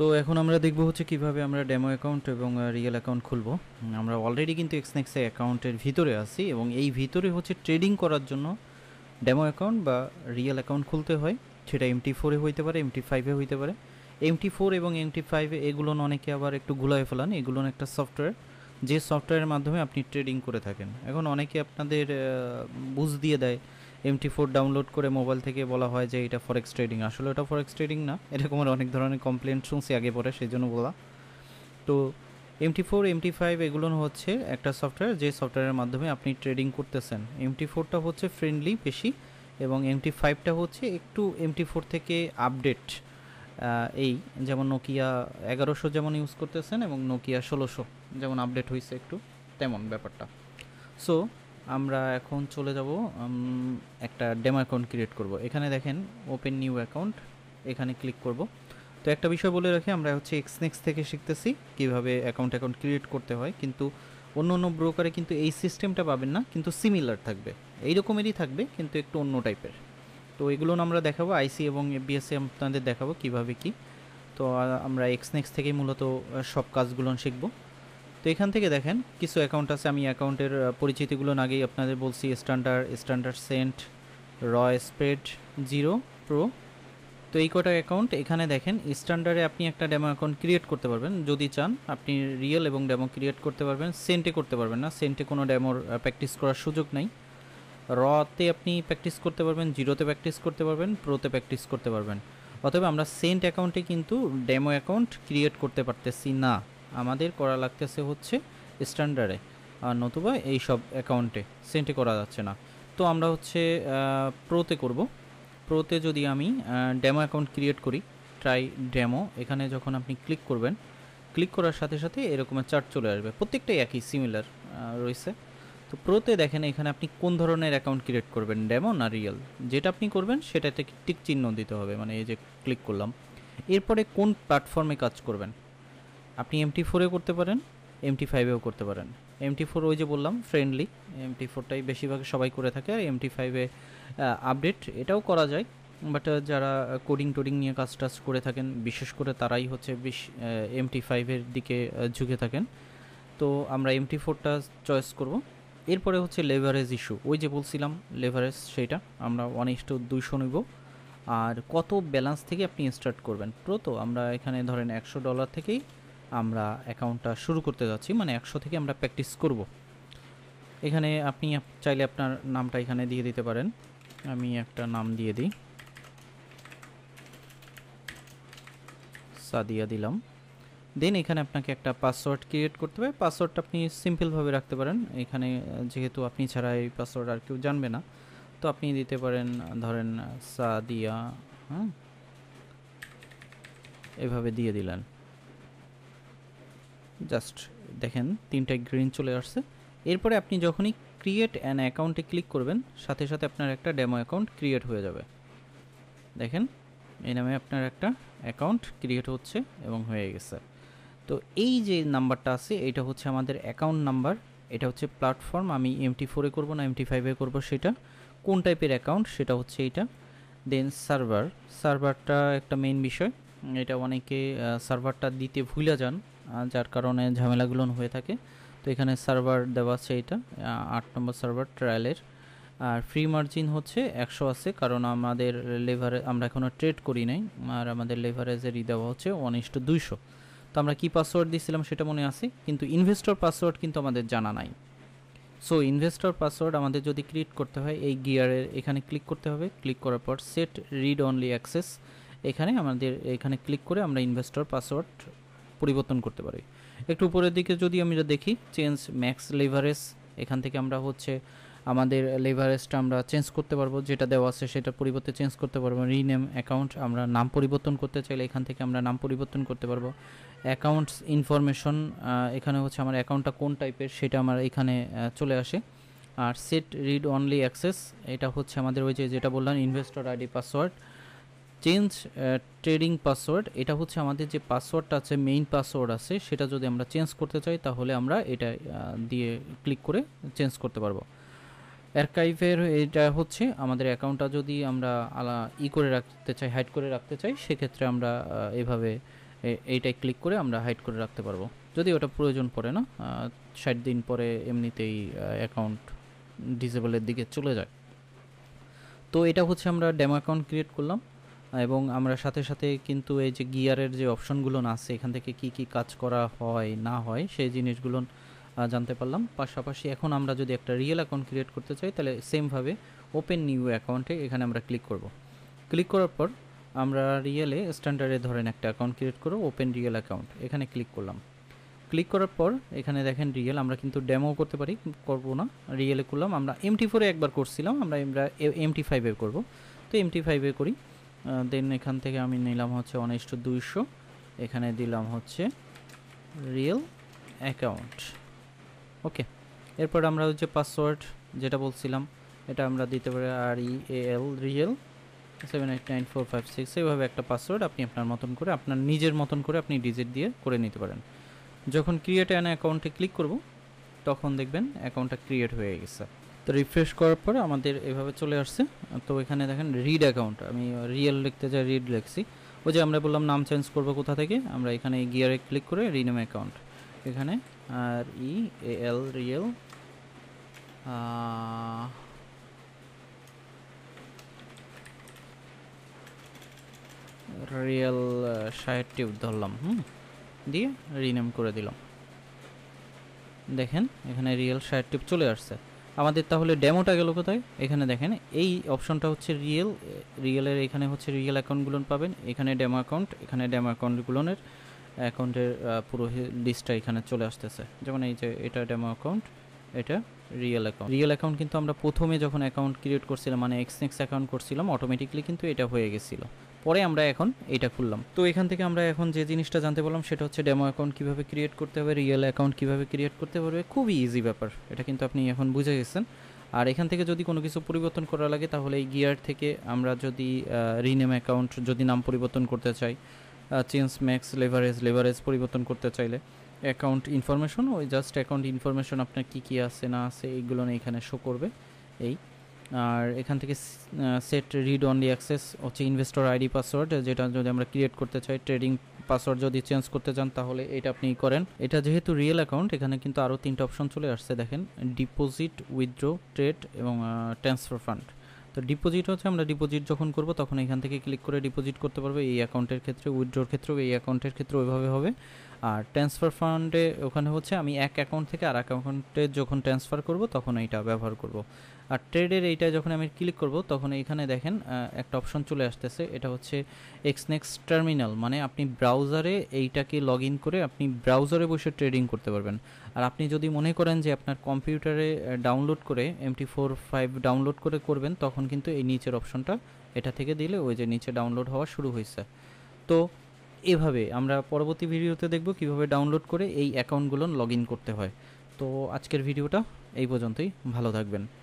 তো এখন আমরা দেখব হচ্ছে কিভাবে আমরা ডেমো অ্যাকাউন্ট এবং রিয়েল অ্যাকাউন্ট খুলব আমরা অলরেডি কিন্তু এক্সনেক্সে অ্যাকাউন্টের ভিতরে আছি এবং এই ভিতরে হচ্ছে ট্রেডিং করার জন্য ডেমো অ্যাকাউন্ট বা রিয়েল অ্যাকাউন্ট খুলতে হয় সেটা এমটি ফোরে হইতে পারে এমটি ফাইভে হইতে পারে এমটি ফোর এবং এমটি ফাইভে এগুলো অনেকে আবার একটু গুলায় ফেলান এগুলো একটা সফটওয়্যার যে সফটওয়্যারের মাধ্যমে আপনি ট্রেডিং করে থাকেন এখন অনেকে আপনাদের বুঝ দিয়ে দেয় এমটি ফোর ডাউনলোড করে মোবাইল থেকে বলা হয় যে এটা ফরেক্স ট্রেডিং আসলে এটা ফরেক্স ট্রেডিং না এরকম অনেক ধরনের কমপ্লেন শুনছি আগে পরে সেই জন্য বলা তো এমটি ফোর এমটি ফাইভ এগুলো হচ্ছে একটা সফটওয়্যার যে সফটওয়্যারের মাধ্যমে আপনি ট্রেডিং করতেছেন এমটি ফোরটা হচ্ছে ফ্রেন্ডলি বেশি এবং এমটি ফাইভটা হচ্ছে একটু এমটি ফোর থেকে আপডেট এই যেমন নোকিয়া এগারোশো যেমন ইউজ করতেছেন এবং নোকিয়া ষোলোশো যেমন আপডেট হয়েছে একটু তেমন ব্যাপারটা সো আমরা এখন চলে যাব একটা ডেমো অ্যাকাউন্ট ক্রিয়েট করব এখানে দেখেন ওপেন নিউ অ্যাকাউন্ট এখানে ক্লিক করব তো একটা বিষয় বলে রাখি আমরা হচ্ছে এক্সনেক্স থেকে শিখতেছি কিভাবে অ্যাকাউন্ট অ্যাকাউন্ট ক্রিয়েট করতে হয় কিন্তু অন্য অন্য ব্রোকারে কিন্তু এই সিস্টেমটা পাবেন না কিন্তু সিমিলার থাকবে এই রকমেরই থাকবে কিন্তু একটু অন্য টাইপের তো এগুলো আমরা দেখাবো আইসি এবং এফবিএসসি আপনাদের দেখাবো কিভাবে কি তো আমরা এক্সনেক্স থেকেই মূলত সব কাজগুলো শিখবো তো এখান থেকে দেখেন কিছু অ্যাকাউন্ট আছে আমি অ্যাকাউন্টের পরিচিতিগুলো আগেই আপনাদের বলছি standard standard cent raw spread zero pro তো এই কটা অ্যাকাউন্ট এখানে দেখেন স্ট্যান্ডার্ডে আপনি একটা ডেমো অ্যাকাউন্ট ক্রিয়েট করতে পারবেন যদি চান আপনি রিয়েল এবং ডেমো ক্রিয়েট করতে পারবেন সেন্টে করতে পারবেন না সেন্টে কোনো ডেমোর প্র্যাকটিস করার সুযোগ নাই রতে আপনি প্র্যাকটিস করতে পারবেন জিরোতে প্র্যাকটিস করতে পারবেন প্রোতে প্র্যাকটিস করতে পারবেন অথবা আমরা সেন্ট অ্যাকাউন্টে কিন্তু ডেমো অ্যাকাউন্ট ক্রিয়েট করতে পারতেছি না আমাদের করা লাগতেছে হচ্ছে স্ট্যান্ডার্ডে আর নতুবা এই সব অ্যাকাউন্টে সেন্টে করা যাচ্ছে না তো আমরা হচ্ছে প্রোতে করব প্রোতে যদি আমি ডেমো অ্যাকাউন্ট ক্রিয়েট করি ট্রাই ডেমো এখানে যখন আপনি ক্লিক করবেন ক্লিক করার সাথে সাথে এরকম চার্ট চলে আসবে প্রত্যেকটাই একই সিমিলার রয়েছে তো প্রোতে দেখেন এখানে আপনি কোন ধরনের অ্যাকাউন্ট ক্রিয়েট করবেন ডেমো না রিয়েল যেটা আপনি করবেন সেটাতে টিক চিহ্ন দিতে হবে মানে এই যে ক্লিক করলাম এরপরে কোন প্ল্যাটফর্মে কাজ করবেন আপনি এমটি ফোরে করতে পারেন এমটি ফাইভেও করতে পারেন এমটি ফোর ওই যে বললাম ফ্রেন্ডলি এমটি ফোরটাই বেশিরভাগ সবাই করে থাকে আর এমটি ফাইভে আপডেট এটাও করা যায় বাট যারা কোডিং টোডিং নিয়ে কাজ টাজ করে থাকেন বিশেষ করে তারাই হচ্ছে বিশ এমটি ফাইভের দিকে ঝুঁকে থাকেন তো আমরা এম টি ফোরটা চয়েস করব এরপরে হচ্ছে লেভারেজ ইস্যু ওই যে বলছিলাম লেভারেজ সেইটা আমরা ওয়ান ইস্টু দুইশো নিব আর কত ব্যালেন্স থেকে আপনি স্টার্ট করবেন প্রো তো আমরা এখানে ধরেন একশো ডলার থেকেই আমরা অ্যাকাউন্টটা শুরু করতে যাচ্ছি মানে একশো থেকে আমরা প্র্যাকটিস করব এখানে আপনি চাইলে আপনার নামটা এখানে দিয়ে দিতে পারেন আমি একটা নাম দিয়ে দিই সাদিয়া দিলাম দেন এখানে আপনাকে একটা পাসওয়ার্ড ক্রিয়েট করতে হবে পাসওয়ার্ডটা আপনি সিম্পলভাবে রাখতে পারেন এখানে যেহেতু আপনি ছাড়া এই পাসওয়ার্ড আর কেউ জানবে না তো আপনি দিতে পারেন ধরেন সাদিয়া হ্যাঁ এভাবে দিয়ে দিলেন জাস্ট দেখেন তিনটা গ্রিন চলে আসছে এরপরে আপনি যখনই ক্রিয়েট অ্যান অ্যাকাউন্টে ক্লিক করবেন সাথে সাথে আপনার একটা ডেমো অ্যাকাউন্ট ক্রিয়েট হয়ে যাবে দেখেন এই নামে আপনার একটা অ্যাকাউন্ট ক্রিয়েট হচ্ছে এবং হয়ে গেছে তো এই যে নাম্বারটা আছে এটা হচ্ছে আমাদের অ্যাকাউন্ট নাম্বার এটা হচ্ছে প্ল্যাটফর্ম আমি এমটি ফোরে করবো না এম টি ফাইভে করবো সেটা কোন টাইপের অ্যাকাউন্ট সেটা হচ্ছে এইটা দেন সার্ভার সার্ভারটা একটা মেন বিষয় এটা অনেকে সার্ভারটা দিতে ভুলে যান যার কারণে ঝামেলাগুলো হয়ে থাকে তো এখানে সার্ভার দেওয়া আছে এটা আট নম্বর সার্ভার ট্রায়ালের আর ফ্রি মার্জিন হচ্ছে একশো আছে কারণ আমাদের লেভারে আমরা এখনও ট্রেড করি নাই আর আমাদের লেভারেজেরই দেওয়া হচ্ছে ওয়ান ইস্ট টু দুইশো তো আমরা কী পাসওয়ার্ড দিয়েছিলাম সেটা মনে আছে কিন্তু ইনভেস্টর পাসওয়ার্ড কিন্তু আমাদের জানা নাই সো ইনভেস্টর পাসওয়ার্ড আমাদের যদি ক্রিয়েট করতে হয় এই গিয়ারের এখানে ক্লিক করতে হবে ক্লিক করার পর সেট রিড অনলি অ্যাক্সেস এখানে আমাদের এখানে ক্লিক করে আমরা ইনভেস্টর পাসওয়ার্ড পরিবর্তন করতে পারি একটু উপরের দিকে যদি আমরা দেখি চেঞ্জ ম্যাক্স লেভারেজ এখান থেকে আমরা হচ্ছে আমাদের লেভারেজটা আমরা চেঞ্জ করতে পারবো যেটা দেওয়া আছে সেটা পরিবর্তে চেঞ্জ করতে পারবো রিনেম অ্যাকাউন্ট আমরা নাম পরিবর্তন করতে চাইলে এখান থেকে আমরা নাম পরিবর্তন করতে পারবো অ্যাকাউন্টস ইনফরমেশন এখানে হচ্ছে আমার অ্যাকাউন্টটা কোন টাইপের সেটা আমার এখানে চলে আসে আর সেট রিড অনলি অ্যাক্সেস এটা হচ্ছে আমাদের ওই যে যেটা বললাম investor ID password change trading password এটা হচ্ছে আমাদের যে পাসওয়ার্ডটা আছে মেইন পাসওয়ার্ড আছে সেটা যদি আমরা চেঞ্জ করতে চাই তাহলে আমরা এটা uh, দিয়ে ক্লিক করে চেঞ্জ করতে পারবো অ্যার্কাইভের এটা হচ্ছে আমাদের অ্যাকাউন্টটা যদি আমরা আলা ই করে রাখতে চাই হাইড করে রাখতে চাই সেক্ষেত্রে আমরা uh, এভাবে এইটাই ক্লিক করে আমরা হাইড করে রাখতে পারবো যদি ওটা প্রয়োজন পড়ে না uh, ষাট দিন পরে এমনিতেই অ্যাকাউন্ট ডিসেবলের দিকে চলে যায় তো এটা হচ্ছে আমরা ড্যাম অ্যাকাউন্ট ক্রিয়েট করলাম এবং আমরা সাথে সাথে কিন্তু এই যে গিয়ারের যে অপশনগুলো আছে এখান থেকে কি কি কাজ করা হয় না হয় সেই জিনিসগুলো জানতে পারলাম পাশাপাশি এখন আমরা যদি একটা রিয়েল অ্যাকাউন্ট ক্রিয়েট করতে চাই তাহলে সেমভাবে ওপেন নিউ অ্যাকাউন্টে এখানে আমরা ক্লিক করব ক্লিক করার পর আমরা রিয়েলে স্ট্যান্ডার্ডে ধরেন একটা অ্যাকাউন্ট ক্রিয়েট করো ওপেন রিয়েল অ্যাকাউন্ট এখানে ক্লিক করলাম ক্লিক করার পর এখানে দেখেন রিয়েল আমরা কিন্তু ডেমো করতে পারি করব না রিয়েলে করলাম আমরা টি ফোরে একবার করছিলাম আমরা আমরা টি ফাইভে করবো তো টি ফাইভে করি দেন এখান থেকে আমি নিলাম হচ্ছে ওয়ান ইস টু দুইশো এখানে দিলাম হচ্ছে রিয়েল অ্যাকাউন্ট ওকে এরপর আমরা হচ্ছে পাসওয়ার্ড যেটা বলছিলাম এটা আমরা দিতে পারি R E L real seven eight nine four five six এইভাবে একটা পাসওয়ার্ড আপনি আপনার মতন করে আপনার নিজের মতন করে আপনি ডিজিট দিয়ে করে নিতে পারেন যখন ক্রিয়েট অ্যান অ্যাকাউন্টে ক্লিক করব তখন দেখবেন অ্যাকাউন্টটা ক্রিয়েট হয়ে গেছে তো রিফ্রেশ করার পরে আমাদের এভাবে চলে আসছে তো এখানে দেখেন রিড অ্যাকাউন্ট আমি রিয়েল লিখতে চাই রিড লিখছি ওই যে আমরা বললাম নাম চেঞ্জ করবো কোথা থেকে আমরা এখানে গিয়ারে ক্লিক করে রিনেম অ্যাকাউন্ট এখানে R E L real real শায়ের টিউব ধরলাম হুম দিয়ে রিনেম করে দিলাম দেখেন এখানে রিয়েল শায়ের টিউব চলে আসছে আমাদের তাহলে ডেমোটা গেল কোথায় এখানে দেখেন এই অপশনটা হচ্ছে রিয়েল রিয়েলের এখানে হচ্ছে রিয়েল অ্যাকাউন্টগুলো পাবেন এখানে ডেমো অ্যাকাউন্ট এখানে ডেমো অ্যাকাউন্টগুলোর অ্যাকাউন্টের পুরো লিস্টটা এখানে চলে আসতেছে যেমন এই যে এটা ডেমো অ্যাকাউন্ট এটা রিয়েল অ্যাকাউন্ট রিয়েল অ্যাকাউন্ট কিন্তু আমরা প্রথমে যখন অ্যাকাউন্ট ক্রিয়েট করছিলাম মানে এক্সনেক্স অ্যাকাউন্ট করছিলাম অটোমেটিকলি কিন্তু এটা হয়ে গেছিলো পরে আমরা এখন এটা খুললাম তো এখান থেকে আমরা এখন যে জিনিসটা জানতে পারলাম সেটা হচ্ছে ডেমো অ্যাকাউন্ট কীভাবে ক্রিয়েট করতে হবে রিয়েল অ্যাকাউন্ট কীভাবে ক্রিয়েট করতে পারবে খুবই ইজি ব্যাপার এটা কিন্তু আপনি এখন বুঝে গেছেন আর এখান থেকে যদি কোনো কিছু পরিবর্তন করা লাগে তাহলে এই গিয়ার থেকে আমরা যদি রিনেম অ্যাকাউন্ট যদি নাম পরিবর্তন করতে চাই চেঞ্জ ম্যাক্স লেভারেজ লেভারেজ পরিবর্তন করতে চাইলে অ্যাকাউন্ট ইনফরমেশন ওই জাস্ট অ্যাকাউন্ট ইনফরমেশন আপনার কী কী আছে না আছে এইগুলো এখানে শো করবে এই আর এখান থেকে সেট রিড অনলি অ্যাক্সেস হচ্ছে ইনভেস্টর আইডি পাসওয়ার্ড যেটা যদি আমরা ক্রিয়েট করতে চাই ট্রেডিং পাসওয়ার্ড যদি চেঞ্জ করতে চান তাহলে এটা আপনি করেন এটা যেহেতু রিয়েল অ্যাকাউন্ট এখানে কিন্তু আরও তিনটা অপশন চলে আসছে দেখেন ডিপোজিট উইথড্রো ট্রেড এবং ট্রান্সফার ফান্ড তো ডিপোজিট হচ্ছে আমরা ডিপোজিট যখন করব তখন এখান থেকে ক্লিক করে ডিপোজিট করতে পারবো এই অ্যাকাউন্টের ক্ষেত্রে উইথড্রোর ক্ষেত্রেও এই অ্যাকাউন্টের ক্ষেত্রে ওইভাবে হবে আর ট্রান্সফার ফান্ডে ওখানে হচ্ছে আমি এক অ্যাকাউন্ট থেকে আর এক অ্যাকাউন্টে যখন ট্রান্সফার করব তখন এইটা ব্যবহার করব আর ট্রেডের এইটা যখন আমি ক্লিক করব তখন এইখানে দেখেন একটা অপশন চলে আসতেছে এটা হচ্ছে এক্সনেক্স টার্মিনাল মানে আপনি ব্রাউজারে এইটাকে লগ ইন করে আপনি ব্রাউজারে বসে ট্রেডিং করতে পারবেন আর আপনি যদি মনে করেন যে আপনার কম্পিউটারে ডাউনলোড করে এমটি ফোর ফাইভ ডাউনলোড করে করবেন তখন কিন্তু এই নিচের অপশনটা এটা থেকে দিলে ওই যে নিচে ডাউনলোড হওয়া শুরু হয়েছে তো এভাবে আমরা পরবর্তী ভিডিওতে দেখব কিভাবে ডাউনলোড করে এই অ্যাকাউন্টগুলো লগ করতে হয় তো আজকের ভিডিওটা এই পর্যন্তই ভালো থাকবেন